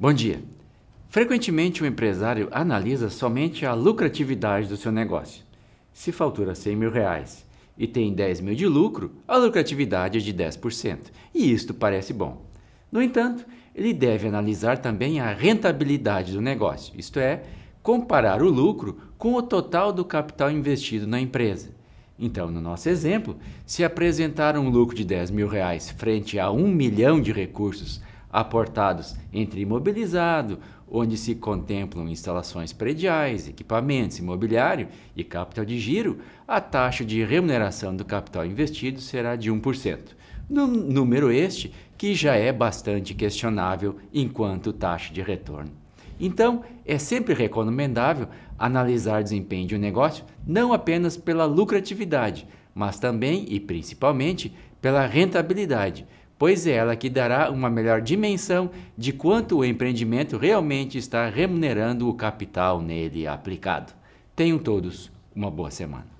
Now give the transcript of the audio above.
Bom dia. Frequentemente, o um empresário analisa somente a lucratividade do seu negócio. Se fatura 100 mil reais e tem 10 mil de lucro, a lucratividade é de 10%, e isto parece bom. No entanto, ele deve analisar também a rentabilidade do negócio, isto é, comparar o lucro com o total do capital investido na empresa. Então, no nosso exemplo, se apresentar um lucro de 10 mil reais frente a 1 milhão de recursos aportados entre imobilizado, onde se contemplam instalações prediais, equipamentos, imobiliário e capital de giro, a taxa de remuneração do capital investido será de 1%. No número este que já é bastante questionável enquanto taxa de retorno. Então, é sempre recomendável analisar desempenho de um negócio não apenas pela lucratividade, mas também e principalmente pela rentabilidade, pois é ela que dará uma melhor dimensão de quanto o empreendimento realmente está remunerando o capital nele aplicado. Tenham todos uma boa semana.